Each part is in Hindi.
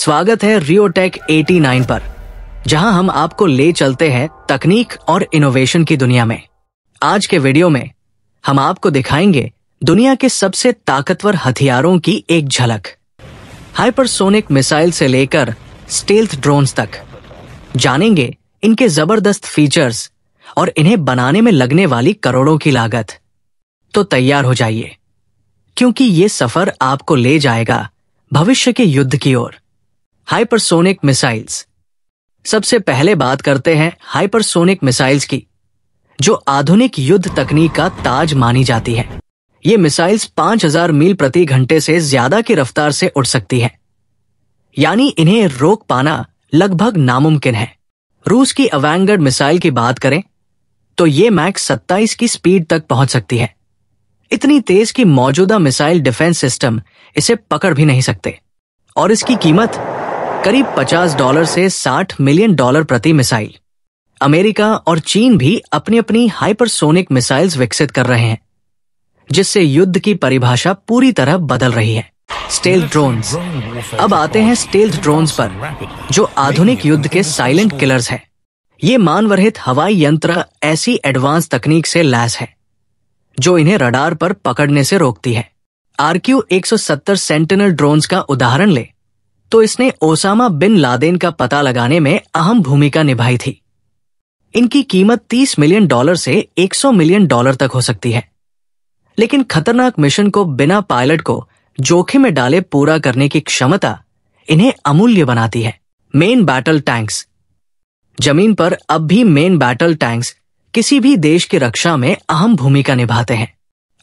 स्वागत है रियोटेक 89 पर जहां हम आपको ले चलते हैं तकनीक और इनोवेशन की दुनिया में आज के वीडियो में हम आपको दिखाएंगे दुनिया के सबसे ताकतवर हथियारों की एक झलक हाइपरसोनिक मिसाइल से लेकर स्टेल्थ ड्रोन्स तक जानेंगे इनके जबरदस्त फीचर्स और इन्हें बनाने में लगने वाली करोड़ों की लागत तो तैयार हो जाइए क्योंकि ये सफर आपको ले जाएगा भविष्य के युद्ध की ओर हाइपरसोनिक मिसाइल्स सबसे पहले बात करते हैं हाइपरसोनिक मिसाइल्स की जो आधुनिक युद्ध तकनीक का ताज मानी जाती है ये मिसाइल्स 5000 मील प्रति घंटे से ज्यादा की रफ्तार से उड़ सकती हैं यानी इन्हें रोक पाना लगभग नामुमकिन है रूस की अवैंगड मिसाइल की बात करें तो ये मैक्स 27 की स्पीड तक पहुंच सकती है इतनी तेज की मौजूदा मिसाइल डिफेंस सिस्टम इसे पकड़ भी नहीं सकते और इसकी कीमत करीब 50 डॉलर से 60 मिलियन डॉलर प्रति मिसाइल अमेरिका और चीन भी अपनी अपनी हाइपरसोनिक मिसाइल्स विकसित कर रहे हैं जिससे युद्ध की परिभाषा पूरी तरह बदल रही है स्टेल ड्रोन्स अब आते हैं स्टेल ड्रोन्स पर जो आधुनिक युद्ध के साइलेंट किलर्स हैं ये मानवरहित हवाई यंत्र ऐसी एडवांस तकनीक से लैस है जो इन्हें रडार पर पकड़ने से रोकती है आरक्यू 170 सेंटिनल ड्रोन्स का उदाहरण ले तो इसने ओसामा बिन लादेन का पता लगाने में अहम भूमिका निभाई थी इनकी कीमत 30 मिलियन डॉलर से 100 मिलियन डॉलर तक हो सकती है लेकिन खतरनाक मिशन को बिना पायलट को जोखिम में डाले पूरा करने की क्षमता इन्हें अमूल्य बनाती है मेन बैटल टैंक्स जमीन पर अब भी मेन बैटल टैंक्स किसी भी देश की रक्षा में अहम भूमिका निभाते हैं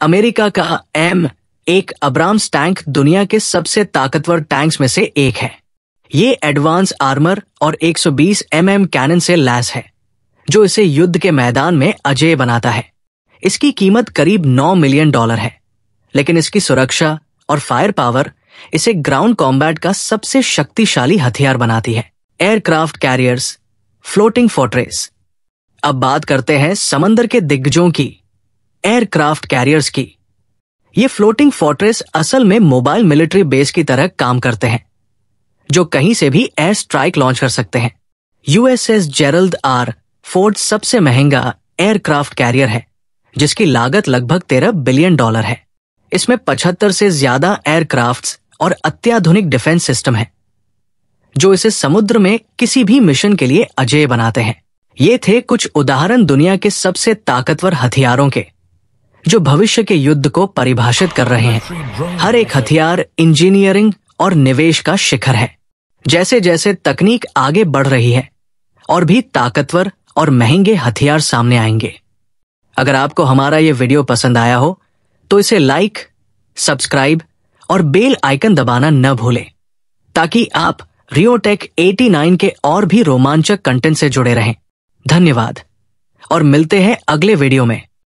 अमेरिका का एम एक अब्राम्स टैंक दुनिया के सबसे ताकतवर टैंक्स में से एक है ये एडवांस आर्मर और 120 एम एम कैनन से लैस है जो इसे युद्ध के मैदान में अजय बनाता है इसकी कीमत करीब 9 मिलियन डॉलर है लेकिन इसकी सुरक्षा और फायर पावर इसे ग्राउंड कॉम्बैट का सबसे शक्तिशाली हथियार बनाती है एयरक्राफ्ट कैरियर्स फ्लोटिंग फोर्ट्रेस अब बात करते हैं समंदर के दिग्गजों की एयरक्राफ्ट कैरियर्स की ये फ्लोटिंग फोर्ट्रेस असल में मोबाइल मिलिट्री बेस की तरह काम करते हैं जो कहीं से भी एयर स्ट्राइक लॉन्च कर सकते हैं यूएसएस जेरल्ड आर फोर्ड सबसे महंगा एयरक्राफ्ट कैरियर है जिसकी लागत लगभग तेरह बिलियन डॉलर है इसमें पचहत्तर से ज्यादा एयरक्राफ्ट और अत्याधुनिक डिफेंस सिस्टम है जो इसे समुद्र में किसी भी मिशन के लिए अजय बनाते हैं ये थे कुछ उदाहरण दुनिया के सबसे ताकतवर हथियारों के जो भविष्य के युद्ध को परिभाषित कर रहे हैं हर एक हथियार इंजीनियरिंग और निवेश का शिखर है जैसे जैसे तकनीक आगे बढ़ रही है और भी ताकतवर और महंगे हथियार सामने आएंगे अगर आपको हमारा ये वीडियो पसंद आया हो तो इसे लाइक सब्सक्राइब और बेल आइकन दबाना न भूलें ताकि आप रियोटेक 89 के और भी रोमांचक कंटेंट से जुड़े रहें धन्यवाद और मिलते हैं अगले वीडियो में